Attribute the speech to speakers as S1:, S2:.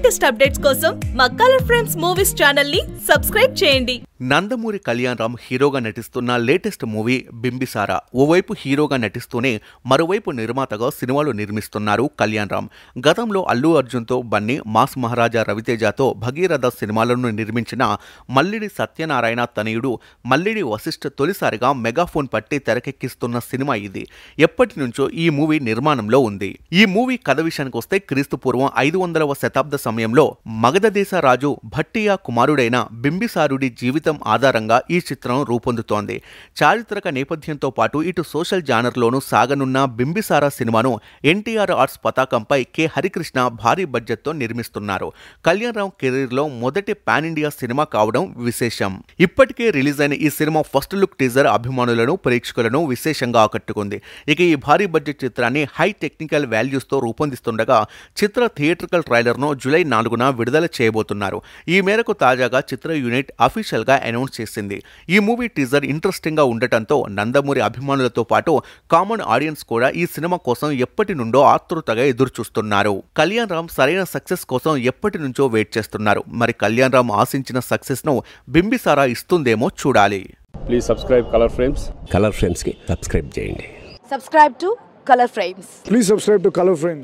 S1: latest updates కోసం మా Colour Frames Movies channel ని సబ్స్క్రైబ్ చేయండి
S2: నందమూరి కళ్యాణ్ రామ్ హీరోగా నటిస్తున్న లేటెస్ట్ మూవీ బింబిసారా ఓవైపు హీరోగా నటిస్తూనే మరోవైపు నిర్మాతగా సినిమాలు నిర్మిస్తున్నారు కళ్యాణ్ రామ్ గతంలో అల్లు అర్జున్తో బన్నీ మాస్ మహారాజా రవితేజతో భగీరథ సినిమాలను నిర్మించిన మల్లిడి సత్యనారాయణ తనయుడు మల్లిడి వశిష్ఠ తొలిసారిగా మెగాఫోన్ పట్టి తెరకెక్కిస్తున్న సినిమా ఇది ఎప్పటి నుంచో ఈ మూవీ నిర్మాణంలో ఉంది ఈ మూవీ కథ విషయానికి వస్తే క్రీస్తు పూర్వం ఐదు వందలవ శతాబ్ద సమయంలో మగధదేశ రాజు భట్టియా కుమారుడైన బింబిసారుడి జీవిత జీవితం ఆధారంగా ఈ చిత్రం రూపొందుతోంది చారిత్రక నేపథ్యంతో పాటు ఇటు సోషల్ జానర్లోనూ సాగనున్న బింబిసారా సినిమాను ఎన్టీఆర్ ఆర్ట్స్ పతాకంపై కె హరికృష్ణ భారీ బడ్జెట్తో నిర్మిస్తున్నారు కళ్యాణ్ రావు కెరీర్లో మొదటి పాన్ ఇండియా సినిమా కావడం విశేషం ఇప్పటికే రిలీజ్ అయిన ఈ సినిమా ఫస్ట్ లుక్ టీజర్ అభిమానులను ప్రేక్షకులను విశేషంగా ఆకట్టుకుంది ఇక ఈ భారీ బడ్జెట్ చిత్రాన్ని హై టెక్నికల్ వాల్యూస్తో రూపొందిస్తుండగా చిత్ర థియేట్రికల్ ట్రైలర్ను జూలై నాలుగున విడుదల చేయబోతున్నారు ఈ మేరకు తాజాగా చిత్ర యూనిట్ అఫీషియల్గా అనౌన్స్ చేసింది ఈ మూవీ టీజర్ ఇంట్రెస్టింగ్గా ఉండటంతో నందమూరి అభిమానులతో పాటు కామన్ ఆడియన్స్ కూడా ఈ సినిమా కోసం ఎప్పటి నుండో ఆతృతగా ఎదురుచూస్తున్నారు కళ్యాణ్ రామ్ సరైన సక్సెస్ కోసం ఎప్పటి నుంచో వెయిట్ చేస్తున్నారు మరి కళ్యాణ్ రామ్ ఆశించిన సక్సెస్ను బింబిసారా ఇస్తుందేమో చూడాలి please subscribe Colour Frames Colour ఫ్రేమ్స్కి సబ్స్క్రైబ్ చేయండి
S1: subscribe to Colour Frames please subscribe to Colour frames